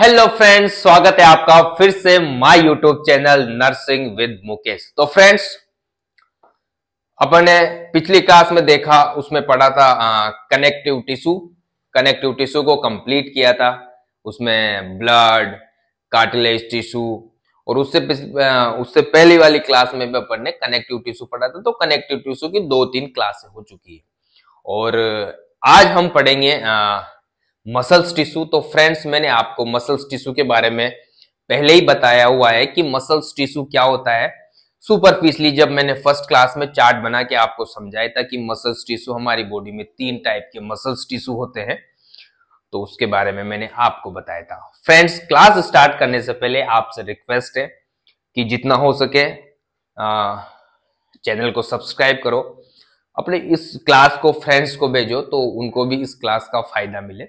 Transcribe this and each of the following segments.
Hello friends स्वागत है आपका फिर से my YouTube channel nursing with Mukesh तो फ्रेंड्स अपन ने पिछली क्लास में देखा उसमें पढ़ा था कनेक्टिव टिश्यू कनेक्टिव टिश्यू को कंप्लीट किया था उसमें ब्लड कार्टिलेज टिश्यू और उससे उससे पहली वाली क्लास में भी अपन ने कनेक्टिव टिश्यू पढ़ा था तो कनेक्टिव टिश्यू की दो तीन क्लासे हो चुकी है और आज हम पढ़ेंगे आ, मसल्स टिश्यू तो फ्रेंड्स मैंने आपको मसल्स टिश्यू के बारे में पहले ही बताया हुआ है कि मसल्स टिश्यू क्या होता है सुपरफिशली जब मैंने फर्स्ट क्लास में चार्ट बना के आपको समझाया था कि मसल्स टिश्यू हमारी बॉडी में तीन टाइप के मसल्स टिश्यू होते हैं तो उसके बारे में मैंने आपको बताया था फ्रेंड्स क्लास स्टार्ट करने से पहले आपसे रिक्वेस्ट है कि जितना हो सके आ, चैनल को सब्सक्राइब करो अपने इस क्लास को फ्रेंड्स को भेजो तो उनको भी इस क्लास का फायदा मिले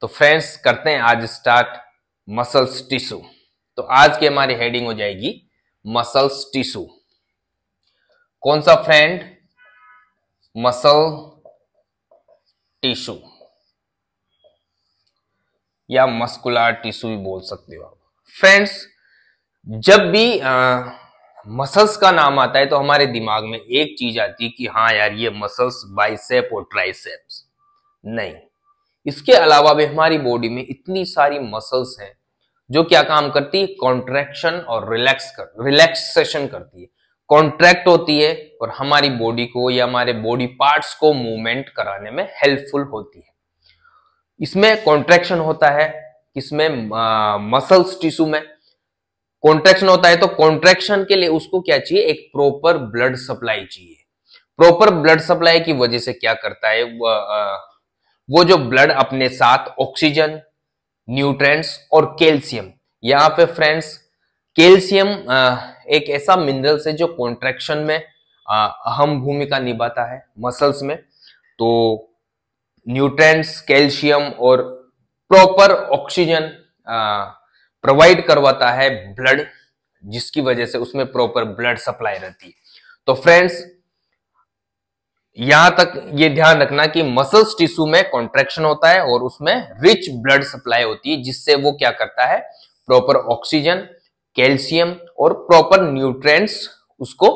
तो फ्रेंड्स करते हैं आज स्टार्ट मसल्स टिश्यू तो आज की हमारी हेडिंग हो जाएगी मसल्स टिश्यू कौन सा फ्रेंड मसल टिश्यू या मस्कुलर टिश्यू भी बोल सकते हो आप फ्रेंड्स जब भी आ, मसल्स का नाम आता है तो हमारे दिमाग में एक चीज आती है कि हाँ यार ये मसल्स बाइसेप और ट्राइसेप्स नहीं इसके अलावा भी हमारी बॉडी में इतनी सारी मसल्स हैं जो क्या काम करती है कॉन्ट्रैक्शन और रिलैक्स कर रिलैक्सेशन करती है कॉन्ट्रैक्ट होती है और हमारी बॉडी को या हमारे बॉडी पार्ट्स को मूवमेंट कराने में हेल्पफुल होती है इसमें कॉन्ट्रैक्शन होता है किसमें मसल्स टिश्यू में कॉन्ट्रैक्शन होता है तो कॉन्ट्रैक्शन के लिए उसको क्या चाहिए एक प्रॉपर ब्लड सप्लाई चाहिए प्रॉपर ब्लड सप्लाई की वजह से क्या करता है वो जो ब्लड अपने साथ ऑक्सीजन न्यूट्रेंट्स और कैल्शियम यहाँ पे फ्रेंड्स कैल्शियम एक ऐसा मिनरल्स है जो कॉन्ट्रेक्शन में अहम भूमिका निभाता है मसल्स में तो न्यूट्रेंट्स कैल्शियम और प्रॉपर ऑक्सीजन प्रोवाइड करवाता है ब्लड जिसकी वजह से उसमें प्रॉपर ब्लड सप्लाई रहती है तो फ्रेंड्स यहां तक ये ध्यान रखना कि मसल्स टिश्यू में कॉन्ट्रेक्शन होता है और उसमें रिच ब्लड सप्लाई होती है जिससे वो क्या करता है प्रॉपर ऑक्सीजन कैल्शियम और प्रॉपर न्यूट्रेंट्स उसको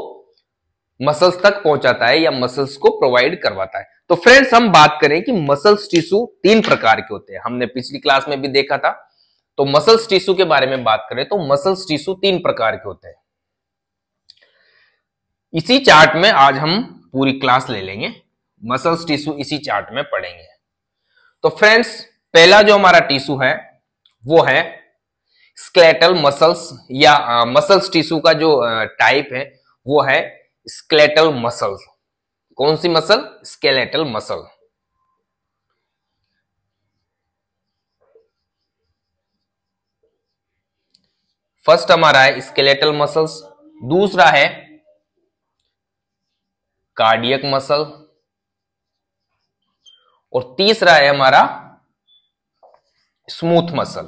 मसल्स तक पहुंचाता है या मसल्स को प्रोवाइड करवाता है तो फ्रेंड्स हम बात करें कि मसल्स टिश्यू तीन प्रकार के होते हैं हमने पिछली क्लास में भी देखा था तो मसल्स टिश्यू के बारे में बात करें तो मसल्स टिश्यू तीन प्रकार के होते हैं इसी चार्ट में आज हम पूरी क्लास ले लेंगे मसल्स टिश्यू इसी चार्ट में पढ़ेंगे तो फ्रेंड्स पहला जो हमारा टिश्यू है वो है स्केलेटल मसल्स या मसल्स टिश्यू का जो टाइप है वो है स्केलेटल मसल्स कौन सी मसल स्केलेटल मसल फर्स्ट हमारा है स्केलेटल मसल्स दूसरा है कार्डियक मसल और तीसरा है हमारा स्मूथ मसल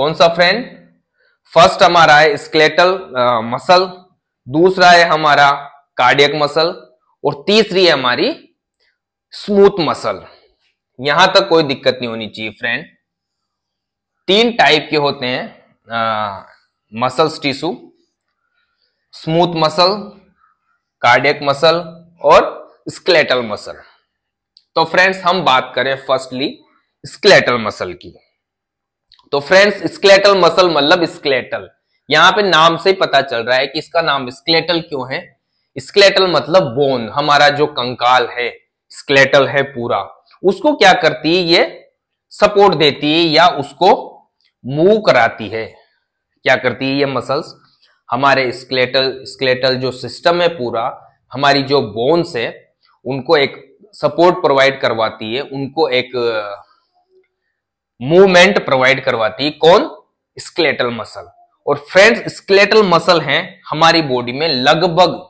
कौन सा फ्रेंड फर्स्ट हमारा है स्केलेटल मसल दूसरा है हमारा कार्डियक मसल और तीसरी है हमारी स्मूथ मसल यहां तक कोई दिक्कत नहीं होनी चाहिए फ्रेंड तीन टाइप के होते हैं muscles tissue smooth muscle cardiac muscle और स्केलेटल मसल तो फ्रेंड्स हम बात करें फर्स्टली स्केलेटल मसल की तो फ्रेंड्स स्केलेटल मसल मतलब स्केलेटल यहां पे नाम से पता चल रहा है कि इसका नाम स्केलेटल क्यों है स्केलेटल मतलब बोन हमारा जो कंकाल है स्केलेटल है पूरा उसको क्या करती है ये सपोर्ट देती है या उसको मूव कराती है क्या करती है ये मसल्स हमारे स्केलेटल स्केलेटल जो सिस्टम है पूरा हमारी जो बोन्स है उनको एक सपोर्ट प्रोवाइड करवाती है उनको एक मूवमेंट प्रोवाइड करवाती है कौन स्केलेटल मसल और फ्रेंड्स स्केलेटल मसल हैं हमारी बॉडी में लगभग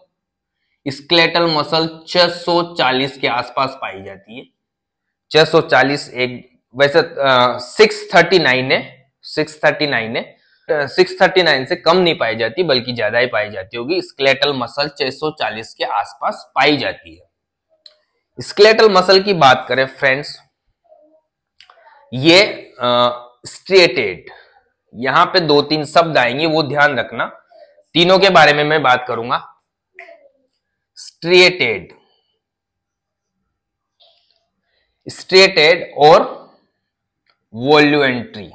स्केलेटल मसल 640 के आसपास पाई जाती है 640 एक वैसे सिक्स थर्टी नाइन है सिक्स थर्टी नाइन है सिक्स थर्टी नाइन से कम नहीं पाई जाती बल्कि ज्यादा ही पाई जाती होगी स्केलेटल मसल 640 के आसपास पाई जाती है स्केलेटल मसल की बात करें फ्रेंड्स ये स्ट्रेटेड यहां पे दो तीन शब्द आएंगे वो ध्यान रखना तीनों के बारे में मैं बात करूंगा स्ट्रेटेड स्ट्रेटेड और वॉल्यूएंट्री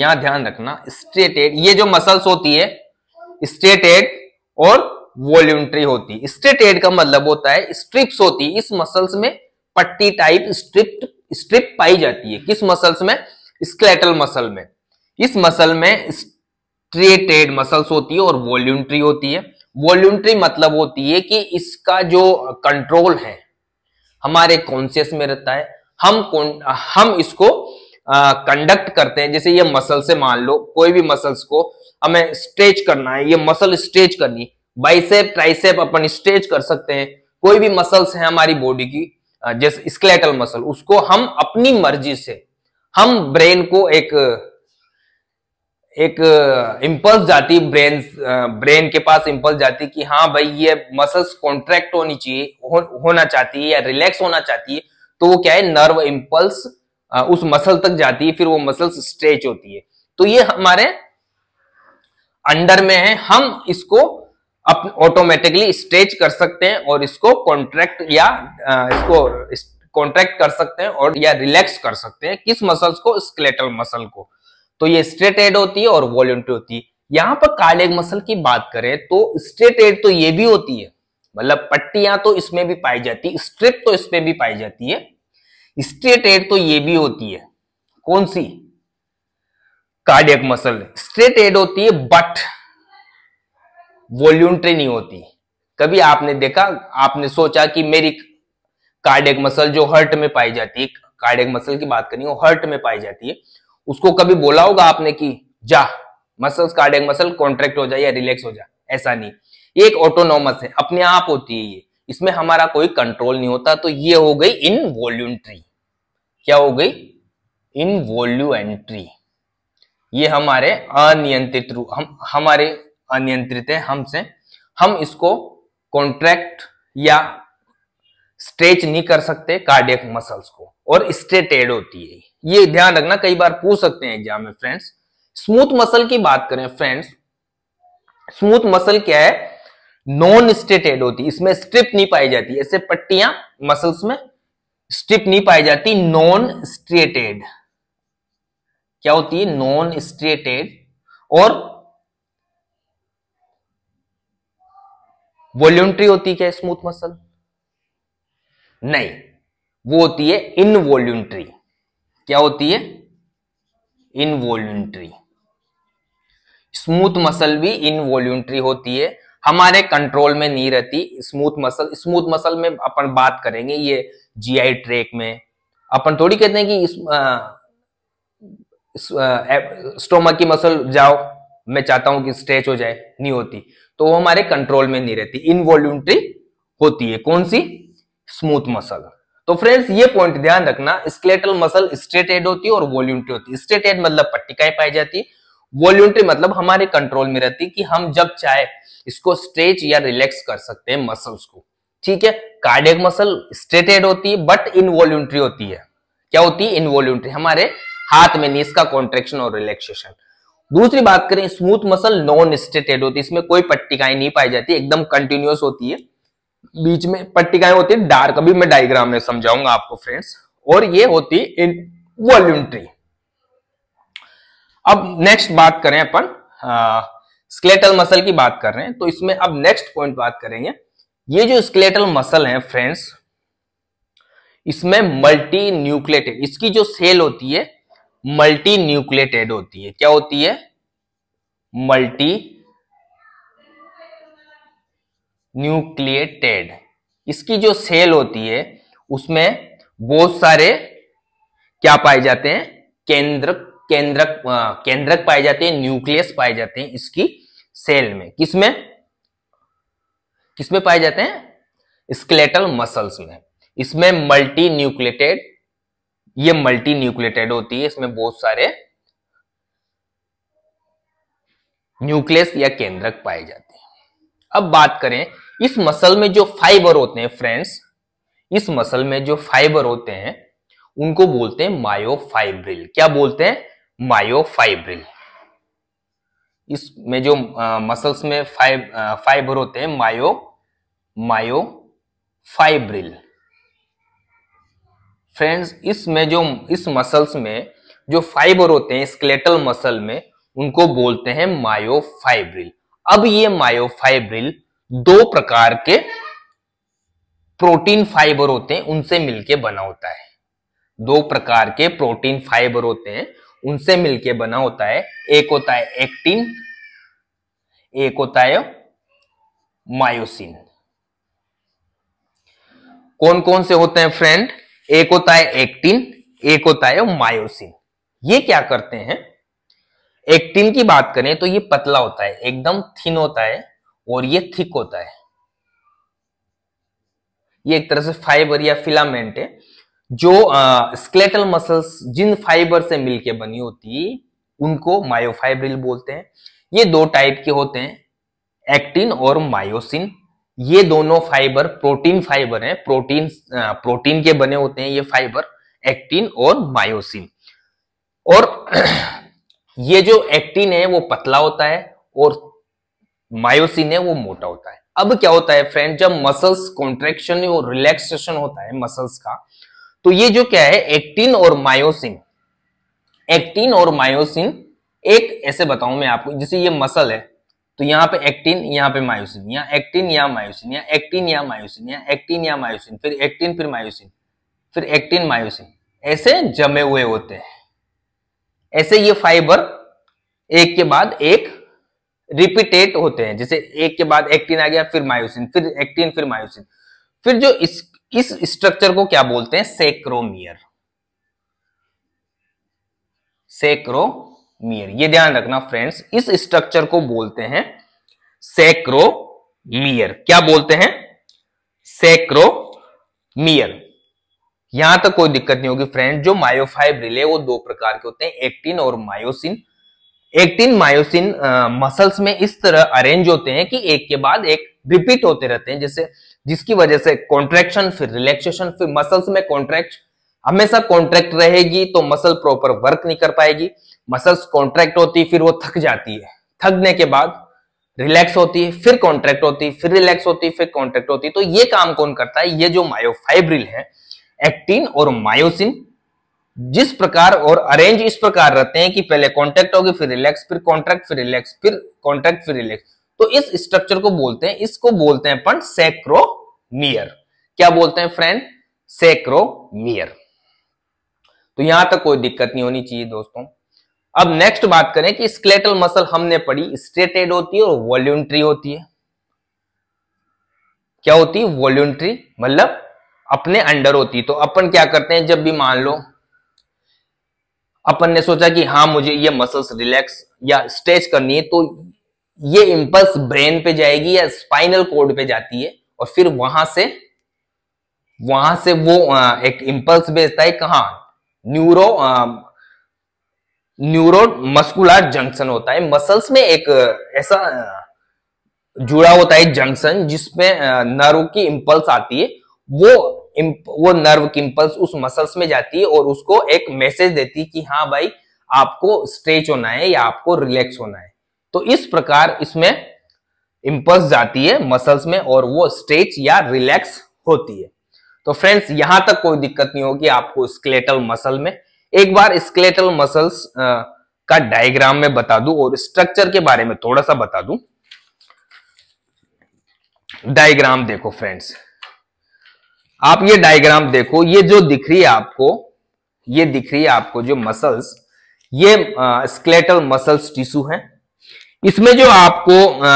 यहां ध्यान रखना स्ट्रेटेड ये जो मसल्स होती है स्ट्रेटेड और वॉल्यूंट्री होती है स्ट्रेटेड का मतलब होता है स्ट्रिप्स होती है इस मसल्स में पट्टी टाइप स्ट्रिप स्ट्रिप पाई जाती है किस मसल्स में स्केलेटल मसल में इस मसल में स्ट्रेटेड मसल्स होती है और वॉल्यूंट्री होती है वॉल्यूंट्री मतलब होती है कि इसका जो कंट्रोल है हमारे कॉन्शियस में रहता है हम हम इसको कंडक्ट करते हैं जैसे ये मसल से मान लो कोई भी मसल्स को हमें स्ट्रेच करना है ये मसल स्ट्रेच करनी बाइसेप ट्राइसेप अपन स्ट्रेच कर सकते हैं कोई भी मसल्स है हमारी बॉडी की जैसे स्केलेटल मसल उसको हम अपनी मर्जी से हम ब्रेन को एक एक इम्पल्स जाती ब्रेन ब्रेन के पास इम्पल्स जाती कि हाँ भाई ये मसल्स कॉन्ट्रैक्ट होनी चाहिए हो, होना चाहती है या रिलैक्स होना चाहती है तो वो क्या है नर्व इम्पल्स उस मसल तक जाती है फिर वो मसल स्ट्रेच होती है तो ये हमारे अंडर में है हम इसको ऑटोमेटिकली स्ट्रेच कर सकते हैं और इसको कॉन्ट्रैक्ट या इसको कॉन्ट्रैक्ट कर सकते हैं और या रिलैक्स कर सकते हैं किस मसल्स को स्केलेटल मसल को तो ये स्ट्रेट एड होती है और वॉल्यूंट्री होती है यहां पर कार्डियक मसल की बात करें तो स्ट्रेट एड तो ये भी होती है मतलब पट्टियां तो, तो इसमें भी पाई जाती है स्ट्रिप तो इसमें भी पाई जाती है स्ट्रेट एड तो ये भी होती है कौन सी कार्डियक मसल स्ट्रेट एड होती है बट वॉल्यूंट्री नहीं होती कभी आपने देखा आपने सोचा कि मेरी कार्डियक मसल जो हर्ट में पाई जाती है कार्डियक मसल की बात करनी हो हर्ट में पाई जाती है उसको कभी बोला होगा आपने कि जा मसल्स कार्डियक मसल कॉन्ट्रैक्ट हो जाए या रिलैक्स हो जाए ऐसा नहीं एक ऑटोनोमस है अपने आप होती है ये इसमें हमारा कोई कंट्रोल नहीं होता तो ये हो गई इन वॉल्यूंट्री क्या हो गई इन एंट्री ये हमारे अनियंत्रित रूप हम हमारे अनियंत्रित है हमसे हम इसको कॉन्ट्रैक्ट या स्ट्रेच नहीं कर सकते कार्डियक मसल्स को और स्ट्रेटेड होती है ये ध्यान रखना कई बार पूछ सकते हैं एग्जाम में फ्रेंड्स स्मूथ मसल की बात करें फ्रेंड्स स्मूथ मसल क्या है नॉन स्टेटेड होती इसमें स्ट्रिप नहीं पाई जाती ऐसे पट्टियां मसल्स में स्ट्रिप नहीं पाई जाती नॉन स्ट्रेटेड क्या होती है नॉन स्ट्रेटेड और वॉल्यूंट्री होती क्या स्मूथ मसल नहीं वो होती है इनवॉल्यूंट्री क्या होती है इनवॉल्यूंट्री स्मूथ मसल भी इनवॉल्यूंट्री होती है हमारे कंट्रोल में नहीं रहती स्मूथ मसल स्मूथ मसल में अपन बात करेंगे ये जीआई ट्रेक में अपन थोड़ी कहते हैं कि इस, आ, स्टोमक की मसल जाओ मैं चाहता हूं कि स्ट्रेच हो जाए नहीं होती तो वो हमारे कंट्रोल में नहीं रहती इनवॉल्यूंट्री होती है कौन सी स्मूथ मसल तो फ्रेंड्स ये पॉइंट ध्यान रखना स्केलेटल मसल स्ट्रेटेड होती है और वॉल्यूंट्री होती है स्ट्रेटेड मतलब पट्टिकाएं पाई जाती है वॉल्यूंट्री मतलब हमारे कंट्रोल में रहती है कि हम जब चाहे इसको स्ट्रेच या रिलैक्स कर सकते हैं मसल्स को ठीक है कार्डियक मसल स्ट्रेटेड होती है बट इनवॉल्यूंट्री होती है क्या होती है इनवॉल्यूंट्री हमारे हाथ में नीस का कॉन्ट्रेक्शन और रिलैक्सेशन दूसरी बात करें स्मूथ मसल नॉन स्ट्रेटेड होती है इसमें कोई पट्टिकाएं नहीं पाई जाती एकदम कंटिन्यूस होती है बीच में पट्टिकाएं होती है डार्क अभी मैं डायग्राम में समझाऊंगा आपको फ्रेंड्स और ये होती है इन वॉल्यूंट्री अब नेक्स्ट बात करें अपन स्केलेटल मसल की बात कर रहे हैं तो इसमें अब नेक्स्ट पॉइंट बात करेंगे ये जो स्केलेटल मसल है फ्रेंड्स इसमें मल्टी न्यूक्लेटेड इसकी जो सेल होती है मल्टी न्यूक्लेटेड होती है क्या होती है मल्टी न्यूक्लिएटेड इसकी जो सेल होती है उसमें बहुत सारे क्या पाए जाते हैं केंद्रक केंद्रक केंद्रक पाए जाते हैं न्यूक्लियस पाए जाते हैं इसकी सेल में किसमें किसमें पाए जाते हैं स्केलेटल मसल्स में इसमें मल्टी न्यूक्लेटेड ये मल्टी न्यूक्लेटेड होती है इसमें बहुत सारे न्यूक्लियस या केंद्रक पाए जाते हैं अब बात करें इस मसल में जो फाइबर होते हैं फ्रेंड्स इस मसल में जो फाइबर होते हैं उनको बोलते हैं मायोफाइब्रिल क्या बोलते हैं मायोफाइब्रिल इसमें जो मसल्स में फाइब फाइबर होते हैं मायो मायो फाइब्रिल फ्रेंड्स इसमें जो इस मसल्स में जो फाइबर होते हैं स्केलेटल मसल में उनको बोलते हैं मायोफाइब्रिल अब ये मायोफाइब्रिल दो प्रकार के प्रोटीन फाइबर होते हैं उनसे मिलके बना होता है दो प्रकार के प्रोटीन फाइबर होते हैं उनसे मिलके बना होता है एक होता है एक्टिन एक होता है मायोसिन कौन कौन से होते हैं फ्रेंड एक होता है एक्टिन एक होता है मायोसिन ये क्या करते हैं एक्टिन की बात करें तो ये पतला होता है एकदम थिन होता है और ये थिक होता है ये एक तरह से फाइबर या फिलामेंट है जो स्केलेटल मसल्स जिन फाइबर से मिलके बनी होती उनको मायोफाइब्रिल बोलते हैं ये दो टाइप के होते हैं एक्टिन और मायोसिन ये दोनों फाइबर प्रोटीन फाइबर हैं प्रोटीन प्रोटीन के बने होते हैं ये फाइबर एक्टिन और मायोसिन और ये जो एक्टिन है वो पतला होता है और मायोसिन है वो मोटा होता है अब क्या होता है फ्रेंड जब मसल्स कॉन्ट्रेक्शन और रिलैक्सेशन होता है मसल्स का तो ये जो क्या है एक्टिन और मायोसिन एक्टिन और मायोसिन एक ऐसे बताऊं मैं आपको जैसे ये मसल है तो यहाँ पे एक्टिन यहाँ पे मायोसिन या एक्टिन या मायोसिन या एक्टिन या मायोसिन या एक्टिन या मायोसिन फिर एक्टिन फिर मायोसिन फिर एक्टिन मायोसिन ऐसे जमे हुए होते हैं ऐसे ये फाइबर एक के बाद एक रिपीटेट होते हैं जैसे एक के बाद एक्टिन आ गया फिर मायोसिन फिर एक्टिन फिर मायोसिन फिर जो इस इस स्ट्रक्चर को क्या बोलते हैं सेक्रोमियर सेक्रोमियर ये ध्यान रखना फ्रेंड्स इस स्ट्रक्चर को बोलते हैं सेक्रोमियर क्या बोलते हैं सेक्रोमियर यहां तक कोई दिक्कत नहीं होगी फ्रेंड जो मायोफाइब्रिल है वो दो प्रकार के होते हैं एक्टिन और मायोसिन एक्टिन मायोसिन मसल्स में इस तरह अरेंज होते हैं कि एक के बाद एक रिपीट होते रहते हैं जैसे जिसकी वजह से कॉन्ट्रेक्शन फिर रिलैक्सेशन फिर मसल्स में कॉन्ट्रैक्ट हमेशा कॉन्ट्रैक्ट रहेगी तो मसल प्रॉपर वर्क नहीं कर पाएगी मसल्स कॉन्ट्रैक्ट होती फिर वो थक जाती है थकने के बाद रिलैक्स होती है फिर कॉन्ट्रैक्ट होती फिर रिलैक्स होती फिर कॉन्ट्रैक्ट होती है तो ये काम कौन करता है ये जो मायोफाइब्रिल है एक्टिन और मायोसिन जिस प्रकार और अरेंज इस प्रकार रहते हैं कि पहले कॉन्ट्रैक्ट होगी फिर रिलैक्स फिर कॉन्ट्रैक्ट फिर रिलैक्स फिर कॉन्ट्रैक्ट फिर रिलैक्स तो इस स्ट्रक्चर को बोलते हैं इसको बोलते हैं अपन सेक्रो मियर क्या बोलते हैं फ्रेंड सेक्रो मियर तो यहां तक कोई दिक्कत नहीं होनी चाहिए दोस्तों अब नेक्स्ट बात करें कि स्केलेटल मसल हमने पढ़ी स्ट्रेटेड होती है और वॉल्यूंट्री होती है क्या होती है वॉल्यूंट्री मतलब अपने अंडर होती है तो अपन क्या करते हैं जब भी मान लो अपन ने सोचा कि हाँ मुझे ये मसल्स रिलैक्स या स्ट्रेच करनी है तो ये इंपल्स ब्रेन पे जाएगी या स्पाइनल कोड पे जाती है और फिर वहां से वहां से वो एक इंपल्स भेजता है कहा न्यूरो न्यूरो मस्कुलर जंक्शन होता है मसल्स में एक ऐसा जुड़ा होता है जंक्शन जिसमें नर्व की इम्पल्स आती है वो वो नर्व की इंपल्स उस मसल्स में जाती है और उसको एक मैसेज देती है कि हाँ भाई आपको स्ट्रेच होना है या आपको रिलैक्स होना है तो इस प्रकार इसमें इम्पल्स जाती है मसल्स में और वो स्ट्रेच या रिलैक्स होती है तो फ्रेंड्स यहां तक कोई दिक्कत नहीं होगी आपको स्केलेटल मसल में एक बार स्केलेटल मसल्स का डायग्राम में बता दूं और स्ट्रक्चर के बारे में थोड़ा सा बता दूं डायग्राम देखो फ्रेंड्स आप ये डायग्राम देखो ये जो दिख रही है आपको ये दिख रही है आपको जो मसल्स ये स्केलेटल मसल्स टिश्यू है इसमें जो आपको आ,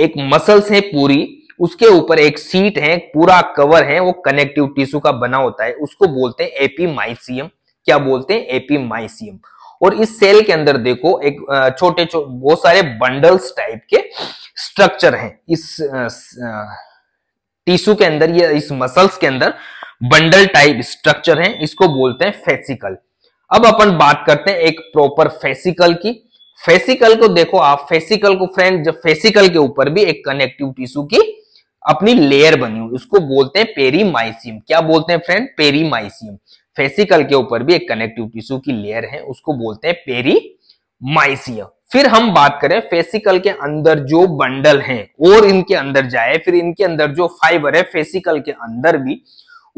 एक मसल्स है पूरी उसके ऊपर एक सीट है पूरा कवर है वो कनेक्टिव टिश्यू का बना होता है उसको बोलते हैं एपीमाइसियम क्या बोलते हैं एपीमाइसियम और इस सेल के अंदर देखो एक छोटे छोटे बहुत सारे बंडल्स टाइप के स्ट्रक्चर हैं इस टिश्यू के अंदर या इस मसल्स के अंदर बंडल टाइप स्ट्रक्चर है इसको बोलते हैं फेसिकल अब अपन बात करते हैं एक प्रॉपर फेसिकल की फेसिकल को देखो आप फेसिकल को फ्रेंड जब फेसिकल के ऊपर भी एक कनेक्टिव टिश्यू की अपनी लेयर बनी हुई उसको बोलते हैं पेरीमाइसियम क्या बोलते हैं फ्रेंड पेरीमाइसियम फेसिकल के ऊपर भी एक कनेक्टिव टिश्यू की लेयर है उसको बोलते हैं पेरीमाइसियम फिर हम बात करें फेसिकल के अंदर जो बंडल है और इनके अंदर जाए फिर इनके अंदर जो फाइबर है फेसिकल के अंदर भी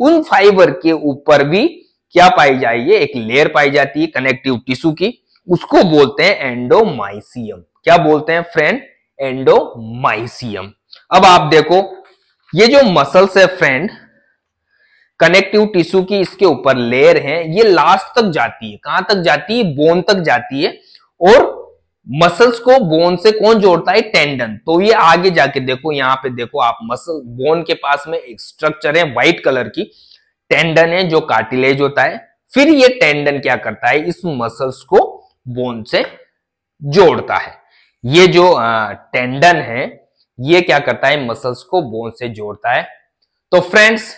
उन फाइबर के ऊपर भी क्या पाई जाइए एक लेयर पाई जाती है कनेक्टिव टिश्यू की उसको बोलते हैं एंडोमाइसियम क्या बोलते हैं फ्रेंड एंडोमाइसियम अब आप देखो ये जो मसल्स है फ्रेंड कनेक्टिव टिश्यू की इसके ऊपर लेयर है ये लास्ट तक जाती है कहां तक जाती है बोन तक जाती है और मसल्स को बोन से कौन जोड़ता है टेंडन तो ये आगे जाके देखो यहां पे देखो आप मसल बोन के पास में एक स्ट्रक्चर है व्हाइट कलर की टेंडन है जो कार्टिलेज होता है फिर ये टेंडन क्या करता है इस मसल्स को बोन से जोड़ता है ये जो टेंडन है ये क्या करता है मसल्स को बोन से जोड़ता है तो फ्रेंड्स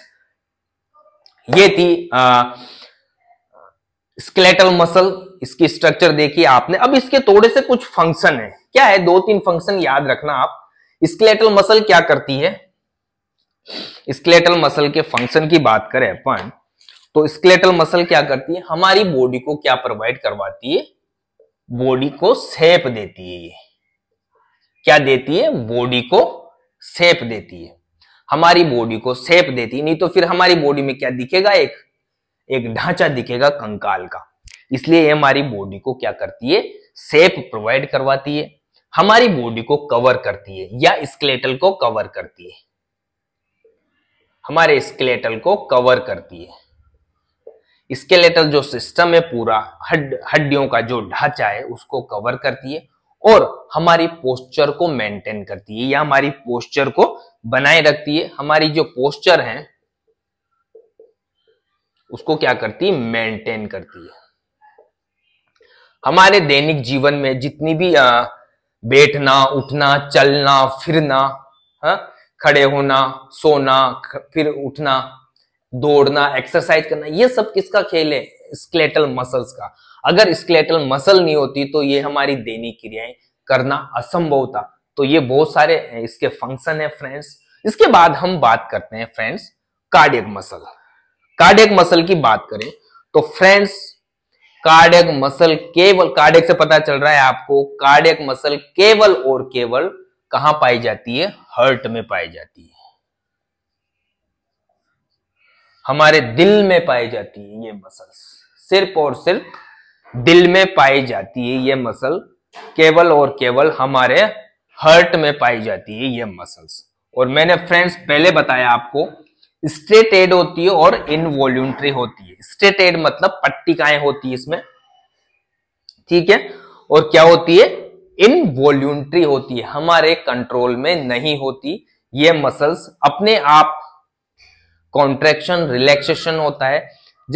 ये थी स्केलेटल मसल इसकी स्ट्रक्चर देखी आपने अब इसके थोड़े से कुछ फंक्शन है क्या है दो तीन फंक्शन याद रखना आप स्केलेटल मसल क्या करती है स्केलेटल मसल के फंक्शन की बात करें अपन तो स्केलेटल मसल क्या करती है हमारी बॉडी को क्या प्रोवाइड करवाती है बॉडी को सेप देती है ये क्या देती है बॉडी को सेप देती है हमारी बॉडी को सेप देती है नहीं तो फिर हमारी बॉडी में क्या दिखेगा एक एक ढांचा दिखेगा कंकाल का इसलिए ये हमारी बॉडी को क्या करती है सेप प्रोवाइड करवाती है हमारी बॉडी को कवर करती है या स्केलेटल को कवर करती है हमारे स्केलेटल को कवर करती है स्केलेटल जो सिस्टम है पूरा हड्डियों का जो ढांचा है उसको कवर करती है और हमारी पोस्चर को मेंटेन करती है या हमारी पोस्चर को बनाए रखती है हमारी जो पोस्चर है उसको क्या करती है मेंटेन करती है हमारे दैनिक जीवन में जितनी भी बैठना उठना चलना फिरना हा? खड़े होना सोना फिर उठना दौड़ना एक्सरसाइज करना ये सब किसका खेल है स्केलेटल मसल्स का अगर स्केलेटल मसल नहीं होती तो ये हमारी दैनिक क्रियाएं करना असंभव था तो ये बहुत सारे इसके फंक्शन है फ्रेंड्स इसके बाद हम बात करते हैं friends cardiac muscle cardiac muscle की बात करें तो फ्रेंड्स कार्डियक मसल केवल कार्डियक से पता चल रहा है आपको कार्डियक मसल केवल और केवल कहां पाई जाती है हर्ट में पाई जाती है हमारे दिल में पाई जाती है ये मसल्स सिर्फ और सिर्फ दिल में पाई जाती है ये मसल केवल और केवल हमारे हर्ट में पाई जाती है ये मसल्स और मैंने फ्रेंड्स पहले बताया आपको स्ट्रेट एड होती है और इनवॉल्यूंट्री होती है स्ट्रेट एड मतलब पट्टिकाएं होती है इसमें ठीक है और क्या होती है इनवॉल्यूंट्री होती है हमारे कंट्रोल में नहीं होती ये मसल्स अपने आप कॉन्ट्रेक्शन रिलैक्सेशन होता है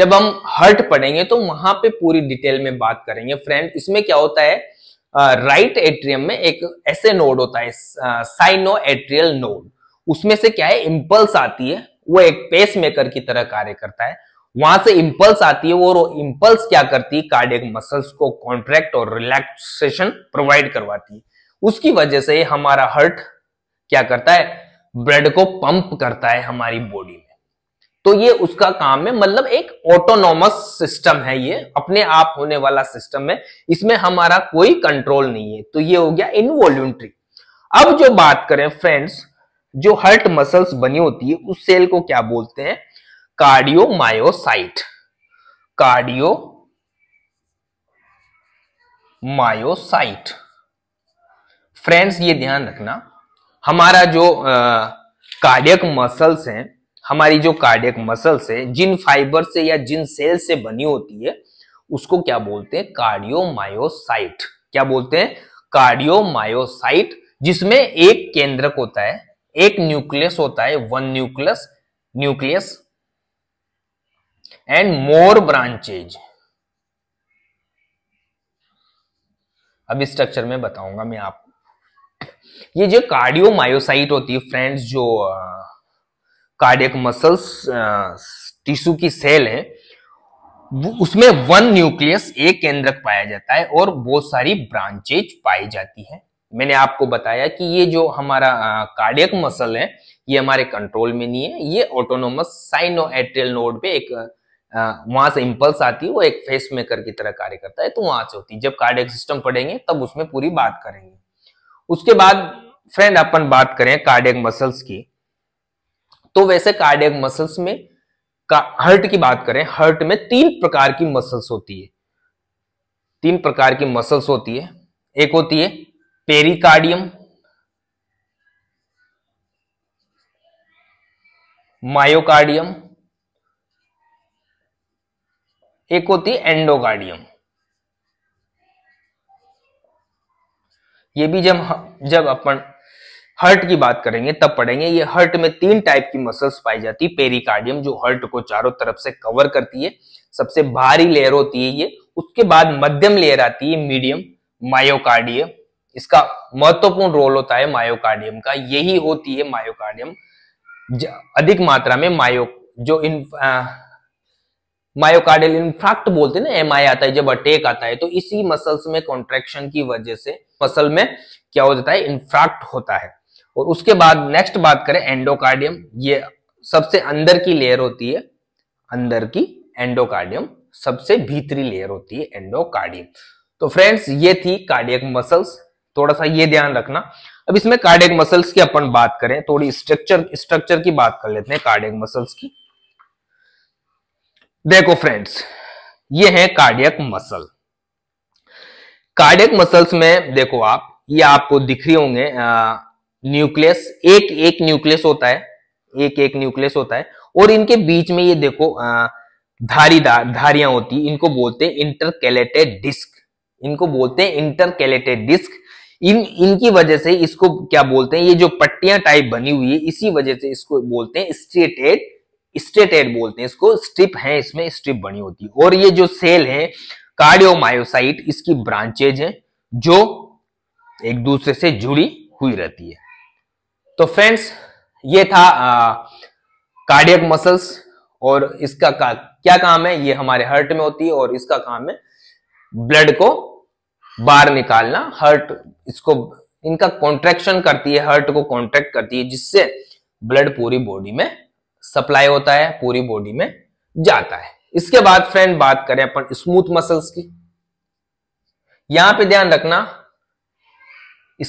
जब हम हर्ट पढ़ेंगे तो वहां पे पूरी डिटेल में बात करेंगे फ्रेंड इसमें क्या होता है राइट uh, एट्रियम right में एक ऐसे नोड होता है साइनो एट्रियल नोड उसमें से क्या है इम्पल्स आती है वो एक पेस मेकर की तरह कार्य करता है वहां से इम्पल्स आती है और वो इम्पल्स क्या करती है कार्डियक मसल्स को कॉन्ट्रैक्ट और रिलैक्सेशन प्रोवाइड करवाती है उसकी वजह से हमारा हर्ट क्या करता है ब्लड को पंप करता है हमारी बॉडी में तो ये उसका काम है मतलब एक ऑटोनोमस सिस्टम है ये अपने आप होने वाला सिस्टम है इसमें हमारा कोई कंट्रोल नहीं है तो ये हो गया इनवॉल्यूंट्री अब जो बात करें फ्रेंड्स जो हर्ट मसल्स बनी होती है उस सेल को क्या बोलते हैं कार्डियोमायोसाइट कार्डियो मायोसाइट फ्रेंड्स ये ध्यान रखना हमारा जो कार्डियक मसल्स हैं हमारी जो कार्डियक मसल्स है जिन फाइबर से या जिन सेल से बनी होती है उसको क्या बोलते हैं कार्डियोमायोसाइट क्या बोलते हैं कार्डियोमायोसाइट जिसमें एक केंद्रक होता है एक न्यूक्लियस होता है one nucleus nucleus and more branches अब स्ट्रक्चर में बताऊंगा मैं आपको ये जो कार्डियोमायोसाइट होती है फ्रेंड्स जो कार्डियक मसल्स टिश्यू की सेल है उसमें वन न्यूक्लियस एक केंद्रक पाया जाता है और बहुत सारी ब्रांचेज पाई जाती है मैंने आपको बताया कि ये जो हमारा कार्डियक uh, मसल है ये हमारे कंट्रोल में नहीं है ये ऑटोनोमस साइनो एट्रियल नोड पे एक uh, वहां से इंपल्स आती है वो एक फेस मेकर की तरह कार्य करता है तो वहां से होती है जब कार्डियक सिस्टम पढ़ेंगे तब उसमें पूरी बात करेंगे उसके बाद फ्रेंड अपन बात करें कार्डियक मसल्स की तो वैसे कार्डियक मसल्स में का हर्ट की बात करें हर्ट में तीन प्रकार की मसल्स होती है तीन प्रकार की मसल्स होती है एक होती है पेरिकार्डियम मायोकार्डियम एक होती है एंडोकार्डियम ये भी जब जब अपन हर्ट की बात करेंगे तब पढ़ेंगे ये हर्ट में तीन टाइप की मसल्स पाई जाती है पेरिकार्डियम जो हर्ट को चारों तरफ से कवर करती है सबसे भारी लेयर होती है ये उसके बाद मध्यम लेयर आती है मीडियम मायोकार्डियम इसका महत्वपूर्ण रोल होता है मायोकार्डियम का यही होती है मायोकार्डियम अधिक मात्रा में मायो जो इन मायोकार्डियल इन्फ्रैक्ट बोलते हैं ना एम आता है जब अटैक आता है तो इसी मसल्स में कॉन्ट्रेक्शन की वजह से मसल में क्या हो जाता है इन्फ्रैक्ट होता है और उसके बाद नेक्स्ट बात करें एंडोकार्डियम ये सबसे अंदर की लेयर होती है अंदर की एंडोकार्डियम सबसे भीतरी लेयर होती है एंडोकार्डियम तो फ्रेंड्स ये थी कार्डियक मसल्स थोड़ा सा ये ध्यान रखना अब इसमें कार्डियक मसल्स की अपन बात करें थोड़ी स्ट्रक्चर स्ट्रक्चर की बात कर लेते हैं कार्डियक मसल्स की देखो फ्रेंड्स ये है कार्डियक मसल कार्डियक मसल्स में देखो आप ये आपको दिख रही होंगे आ, न्यूक्लियस एक एक न्यूक्लियस होता है एक एक न्यूक्लियस होता है और इनके बीच में ये देखो धारीदार धारियां होती इनको बोलते हैं इंटरकेलेटेड डिस्क इनको बोलते हैं इंटरकेलेटेड डिस्क इन इनकी वजह से इसको क्या बोलते हैं ये जो पट्टियां टाइप बनी हुई है इसी वजह से इसको बोलते हैं स्ट्रेटेड स्ट्रेटेड बोलते हैं इसको स्ट्रिप है इसमें स्ट्रिप बनी होती है और ये जो सेल है कार्डियोमायोसाइट इसकी ब्रांचेज है जो एक दूसरे से जुड़ी हुई रहती है तो फ्रेंड्स ये था कार्डियक मसल्स और इसका का, क्या काम है ये हमारे हर्ट में होती है और इसका काम है ब्लड को बाहर निकालना हर्ट इसको इनका कॉन्ट्रेक्शन करती है हर्ट को कॉन्ट्रैक्ट करती है जिससे ब्लड पूरी बॉडी में सप्लाई होता है पूरी बॉडी में जाता है इसके बाद फ्रेंड बात करें अपन स्मूथ मसल्स की यहां पे ध्यान रखना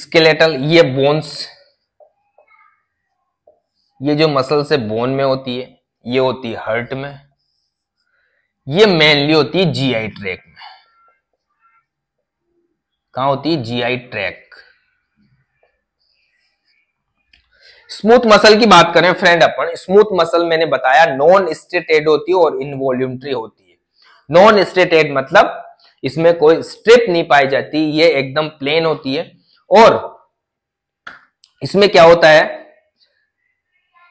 स्केलेटल ये बोन्स ये जो मसल से बोन में होती है ये होती है हर्ट में ये मेनली होती है जीआई ट्रैक में कहा होती है जीआई ट्रैक स्मूथ मसल की बात करें फ्रेंड अपन स्मूथ मसल मैंने बताया नॉन स्टेटेड होती है और इनवॉल्यूमट्री होती है नॉन स्टेटेड मतलब इसमें कोई स्ट्रिप नहीं पाई जाती ये एकदम प्लेन होती है और इसमें क्या होता है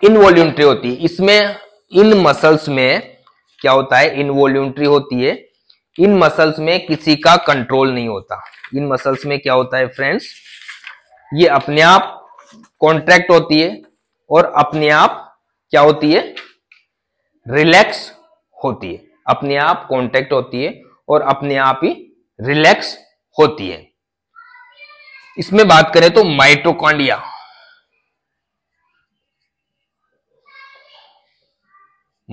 इनवॉल्यूंट्री होती है इसमें इन मसल्स में क्या होता है इनवॉल्यूंट्री होती है इन मसल्स में किसी का कंट्रोल नहीं होता इन मसल्स में क्या होता है फ्रेंड्स ये अपने आप कॉन्ट्रैक्ट होती है और अपने आप क्या होती है रिलैक्स होती है अपने आप कॉन्ट्रैक्ट होती है और अपने आप ही रिलैक्स होती है इसमें बात करें तो माइट्रोकॉन्डिया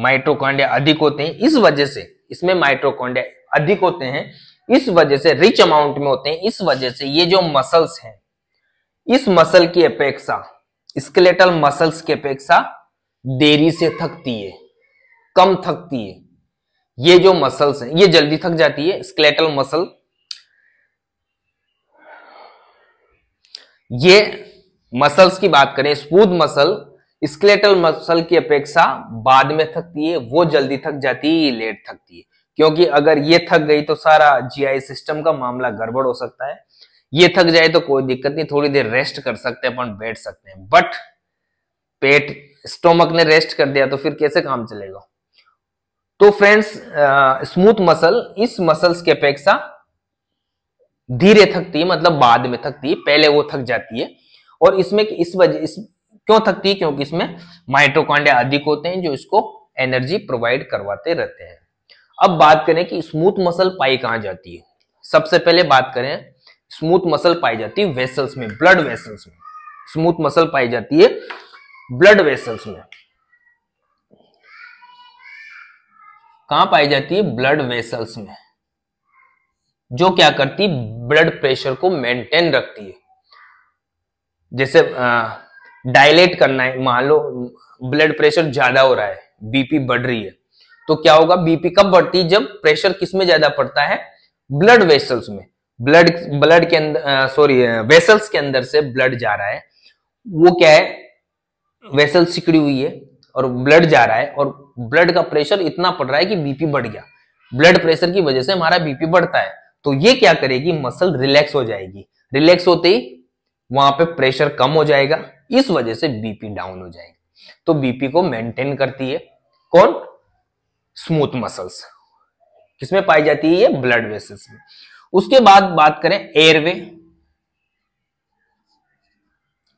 माइट्रोकॉन्डिया अधिक होते हैं इस वजह से इसमें माइट्रोकॉन्डिया अधिक होते हैं इस वजह से रिच अमाउंट में होते हैं इस वजह से ये जो मसल्स हैं इस मसल की अपेक्षा स्केलेटल मसल्स की अपेक्षा देरी से थकती है कम थकती है ये जो मसल्स हैं ये जल्दी थक जाती है स्केलेटल मसल ये मसल्स की बात करें स्मूथ मसल स्केलेटल मसल की अपेक्षा बाद में थकती है वो जल्दी थक जाती है लेट थकती है क्योंकि अगर ये थक गई तो सारा जीआई सिस्टम का मामला गड़बड़ हो सकता है ये थक जाए तो कोई दिक्कत नहीं थोड़ी देर रेस्ट कर सकते हैं अपन बैठ सकते हैं बट पेट स्टोमक ने रेस्ट कर दिया तो फिर कैसे काम चलेगा तो फ्रेंड्स स्मूथ मसल इस मसल्स की अपेक्षा धीरे थकती है मतलब बाद में थकती है पहले वो थक जाती है और इसमें इस वजह इस क्यों थकती है क्योंकि इसमें माइटोकॉन्डिया अधिक होते हैं जो इसको एनर्जी प्रोवाइड करवाते रहते हैं अब बात करें कि स्मूथ मसल पाई कहां जाती है सबसे पहले बात करें स्मूथ मसल पाई जाती है वेसल्स में ब्लड वेसल्स में स्मूथ मसल पाई जाती है ब्लड वेसल्स में कहां पाई जाती है ब्लड वेसल्स में जो क्या करती है ब्लड प्रेशर को मेंटेन रखती है जैसे आ, डायलेट करना है मान लो ब्लड प्रेशर ज्यादा हो रहा है बीपी बढ़ रही है तो क्या होगा बीपी कब बढ़ती है जब प्रेशर किस में ज्यादा पड़ता है ब्लड वेसल्स में ब्लड ब्लड के अंदर सॉरी वेसल्स के अंदर से ब्लड जा रहा है वो क्या है वेसल सिकड़ी हुई है और ब्लड जा रहा है और ब्लड का प्रेशर इतना पड़ रहा है कि बीपी बढ़ गया ब्लड प्रेशर की वजह से हमारा बीपी बढ़ता है तो ये क्या करेगी मसल रिलैक्स हो जाएगी रिलैक्स होते ही वहां पे प्रेशर कम हो जाएगा इस वजह से बीपी डाउन हो जाएगी तो बीपी को मेंटेन करती है कौन स्मूथ मसल्स किसमें पाई जाती है ये ब्लड वेसल्स में उसके बाद बात करें एयरवे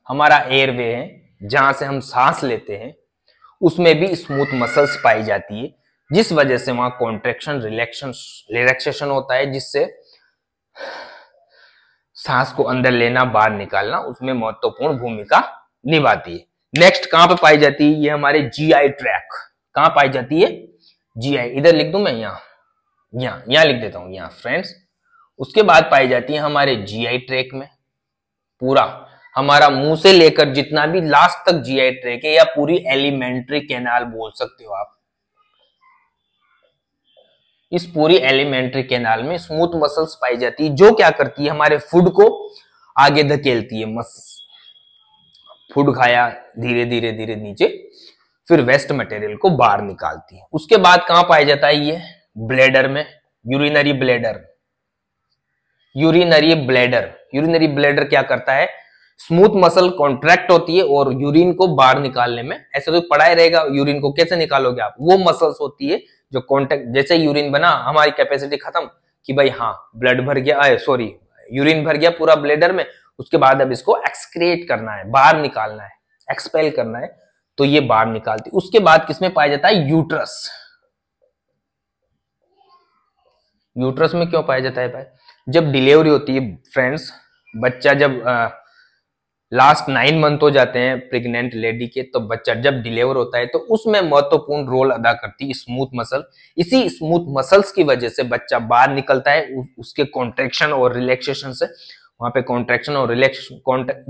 हमारा एयरवे है जहां से हम सांस लेते हैं उसमें भी स्मूथ मसल्स पाई जाती है जिस वजह से वहां कॉन्ट्रेक्शन रिलैक्शन रिलैक्सेशन होता है जिससे सांस को अंदर लेना बाहर निकालना उसमें महत्वपूर्ण भूमिका निभाती है नेक्स्ट कहां पे पाई जाती है ये हमारे जीआई ट्रैक कहां पाई जाती है जीआई इधर लिख दू मैं यहाँ यहाँ यहां लिख देता हूं यहां फ्रेंड्स उसके बाद पाई जाती है हमारे जीआई ट्रैक में पूरा हमारा मुंह से लेकर जितना भी लास्ट तक जीआई ट्रैक है या पूरी एलिमेंट्री कैनाल बोल सकते हो आप इस पूरी एलिमेंट्री कैनाल में स्मूथ मसल्स पाई जाती है जो क्या करती है हमारे फूड को आगे धकेलती है मस फूड खाया धीरे धीरे धीरे नीचे फिर वेस्ट मटेरियल को बाहर निकालती है उसके बाद कहां पाया जाता है ये ब्लेडर में urinary bladder urinary bladder urinary bladder क्या करता है स्मूथ मसल कॉन्ट्रैक्ट होती है और यूरिन को बाहर निकालने में ऐसे तो पढ़ाई रहेगा यूरिन को कैसे निकालोगे आप वो मसल्स होती है जो कॉन्ट्रैक्ट जैसे यूरिन बना हमारी कैपेसिटी खत्म कि भाई हाँ ब्लड भर गया सॉरी यूरिन भर गया पूरा ब्लेडर में उसके बाद अब इसको एक्सक्रेट करना है बाहर निकालना है एक्सपेल करना है तो ये बाहर निकालती उसके बाद किसमें पाया जाता है यूट्रस यूट्रस में क्यों पाया जाता है भाई जब डिलीवरी होती है फ्रेंड्स बच्चा जब आ, लास्ट नाइन मंथ हो जाते हैं प्रेग्नेंट लेडी के तो बच्चा जब डिलीवर होता है तो उसमें महत्वपूर्ण रोल अदा करती है स्मूथ मसल इसी स्मूथ मसल्स की वजह से बच्चा बाहर निकलता है उसके कॉन्ट्रेक्शन और रिलैक्सेशन से वहां पे कॉन्ट्रेक्शन और रिलैक्स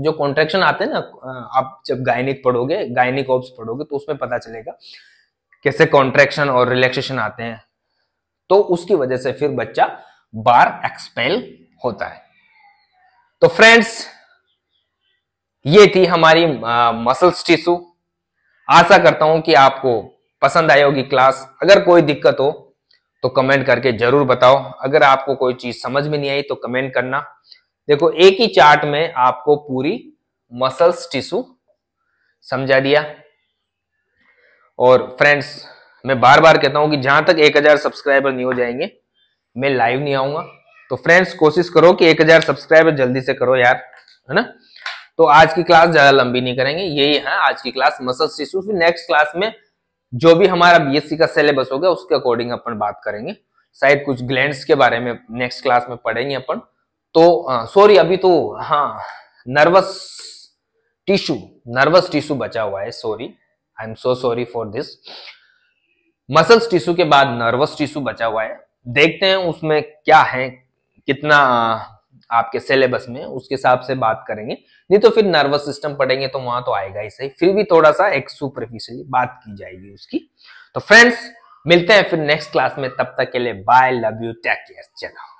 जो कॉन्ट्रेक्शन आते हैं ना आप जब गायनिक पढ़ोगे गायनिक ऑप्स पढ़ोगे तो उसमें पता चलेगा कैसे कॉन्ट्रेक्शन और रिलैक्सेशन आते हैं तो उसकी वजह से फिर बच्चा बार एक्सपेल होता है तो फ्रेंड्स ये थी हमारी मसल्स टिश्यू आशा करता हूं कि आपको पसंद आई होगी क्लास अगर कोई दिक्कत हो तो कमेंट करके जरूर बताओ अगर आपको कोई चीज समझ में नहीं आई तो कमेंट करना देखो एक ही चार्ट में आपको पूरी मसल्स टिश्यू समझा दिया और फ्रेंड्स मैं बार बार कहता हूं कि जहां तक 1000 सब्सक्राइबर नहीं हो जाएंगे मैं लाइव नहीं आऊंगा तो फ्रेंड्स कोशिश करो कि 1000 सब्सक्राइबर जल्दी से करो यार है ना तो आज की क्लास ज्यादा लंबी नहीं करेंगे यही है आज की क्लास मसल्स टिश्यू फिर नेक्स्ट क्लास में जो भी हमारा बीएससी का सिलेबस होगा उसके अकॉर्डिंग अपन बात करेंगे शायद कुछ ग्लैंड के बारे में नेक्स्ट क्लास में पढ़ेंगे अपन तो सॉरी हाँ, अभी तो हाँ नर्वस टिश्यू नर्वस टिश्यू बचा हुआ है sorry I am so sorry for this muscles tissue के बाद नर्वस टिश्यू बचा हुआ है देखते हैं उसमें क्या है कितना आपके सिलेबस में उसके हिसाब से बात करेंगे नहीं तो फिर नर्वस सिस्टम पढ़ेंगे तो वहां तो आएगा ही सही फिर भी थोड़ा सा एक सुपरफिशियली बात की जाएगी उसकी तो फ्रेंड्स मिलते हैं फिर नेक्स्ट क्लास में तब तक के लिए bye love you take care चलो